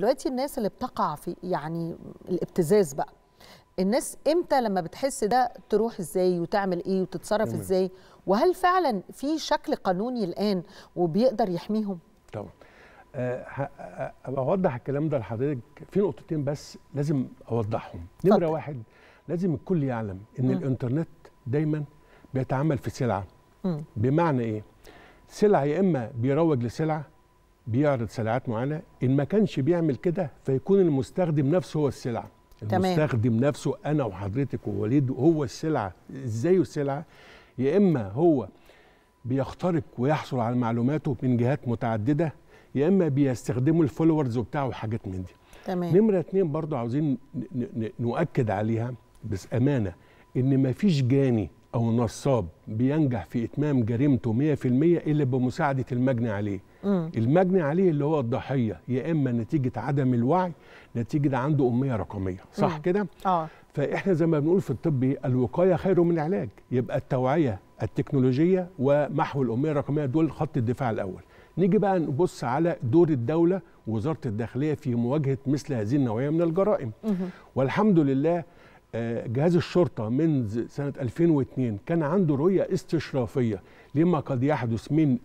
دلوقتي الناس اللي بتقع في يعني الابتزاز بقى الناس امتى لما بتحس ده تروح ازاي وتعمل ايه وتتصرف مم. ازاي وهل فعلا في شكل قانوني الان وبيقدر يحميهم طبعا أه اوضح الكلام ده لحضرتك في نقطتين بس لازم اوضحهم نمره واحد لازم الكل يعلم ان مم. الانترنت دايما بيتعامل في سلعه مم. بمعنى ايه سلعه يا اما بيروج لسلعه بيعرض سلعات معينه ان ما كانش بيعمل كده فيكون المستخدم نفسه هو السلعه تمام. المستخدم نفسه انا وحضرتك ووليد هو السلعه ازاي السلعه يا اما هو بيخترق ويحصل على معلوماته من جهات متعدده يا اما بيستخدموا الفولورز بتاعه وحاجات من دي تمام نمره اتنين برضو عاوزين نؤكد عليها بس امانه ان مفيش جاني او النصاب بينجح في اتمام جريمته 100% الا بمساعده المجني عليه مم. المجني عليه اللي هو الضحيه يا اما نتيجه عدم الوعي نتيجه عنده اميه رقميه صح كده اه فاحنا زي ما بنقول في الطب الوقايه خير من العلاج يبقى التوعيه التكنولوجيه ومحو الاميه الرقميه دول خط الدفاع الاول نيجي بقى نبص على دور الدوله ووزاره الداخليه في مواجهه مثل هذه النوعيه من الجرائم مم. والحمد لله آه، جهاز الشرطة منذ سنة 2002 كان عنده رؤية استشرافية لما قد يحدث من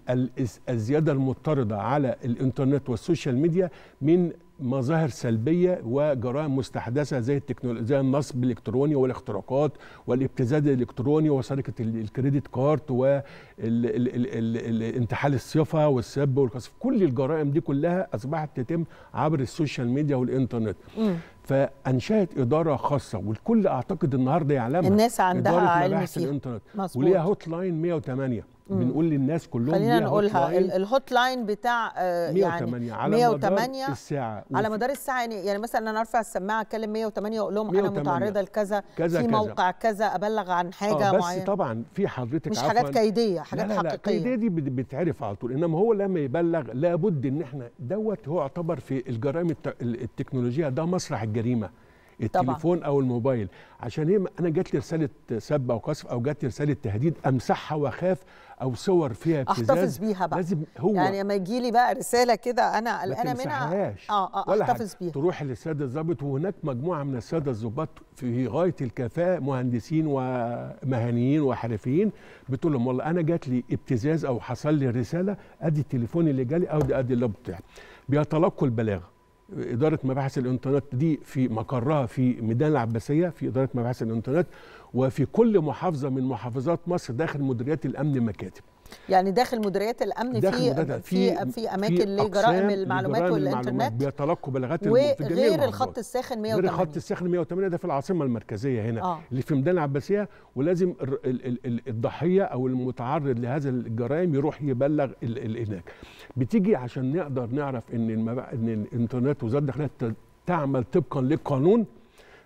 الزيادة المضطردة على الإنترنت والسوشيال ميديا من مظاهر سلبيه وجرائم مستحدثه زي التكنولوجيا زي النصب الالكتروني والاختراقات والابتزاز الالكتروني وسرقه الكريدت كارت والانتحال الصفه والسب والقصف كل الجرائم دي كلها اصبحت تتم عبر السوشيال ميديا والانترنت م. فانشات اداره خاصه والكل اعتقد النهارده يعلمها الناس عندها علم الانترنت وليها هوت لاين 108 بنقول للناس كلهم خلينا نقولها الهوت لاين بتاع آه 108 يعني على مدار الساعه على مدار الساعه يعني يعني مثلا انا ارفع السماعه اكلم 108 واقول لهم انا متعرضه لكذا كذا في كذا. موقع كذا ابلغ عن آه، حاجه آه بس معينه بس طبعا في حضرتك مش حاجات كيديه حاجات لا لا لا حقيقيه الكيديه دي بتعرف على طول انما هو لما يبلغ لابد ان احنا دوت هو يعتبر في الجرائم التكنولوجيا ده مسرح الجريمه التليفون طبعا. او الموبايل عشان هي انا جات لي رساله سب او قصف او جات لي رساله تهديد امسحها واخاف او صور فيها ابتزاز احتفظ بيها بقى لازم هو يعني لما يجي لي بقى رساله كده انا قلقانه منها اه اه احتفظ بيها تروح للساده الضابط وهناك مجموعه من الساده الضباط في غايه الكفاءه مهندسين ومهنيين وحرفيين بتقول لهم والله انا جات لي ابتزاز او حصل لي رساله ادي التليفون اللي جالي او ادي اللابتوب بتاعي بيتلقوا البلاغه اداره مباحث الانترنت دي في مقرها في ميدان العباسيه في اداره مباحث الانترنت وفي كل محافظه من محافظات مصر داخل مديريات الامن مكاتب يعني داخل مديريات الامن داخل في, في في اماكن لجرائم المعلومات والانترنت بيتلقوا بلاغات وغير الخط الساخن 108 غير الخط الساخن 108 ده في العاصمه المركزيه هنا آه. اللي في ميدان العباسيه ولازم الضحيه او المتعرض لهذا الجرائم يروح يبلغ هناك بتيجي عشان نقدر نعرف ان ان الانترنت وزاره الداخليه تعمل طبقا للقانون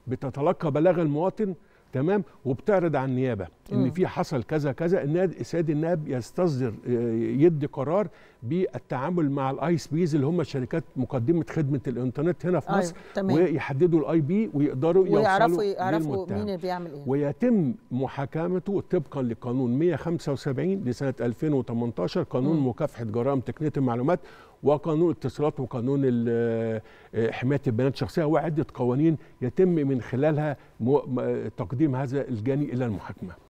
بتتلقى بلاغ المواطن تمام وبتعرض على النيابه ان في حصل كذا كذا الناد سيد النائب يستصدر آه، يدي قرار بالتعامل مع الاي اس بيز اللي هم شركات مقدمه خدمه الانترنت هنا في أيوة، مصر أيوة. ويحددوا الاي بي ويقدروا ويعرفوا يعرفوا مين اللي بيعمل ايه ويتم محاكمته طبقا لقانون 175 لسنه 2018 قانون م. مكافحه جرائم تقنيه المعلومات وقانون الاتصالات وقانون آه، حمايه البيانات الشخصيه وعده قوانين يتم من خلالها تقديم هذا الجاني الى المحاكمه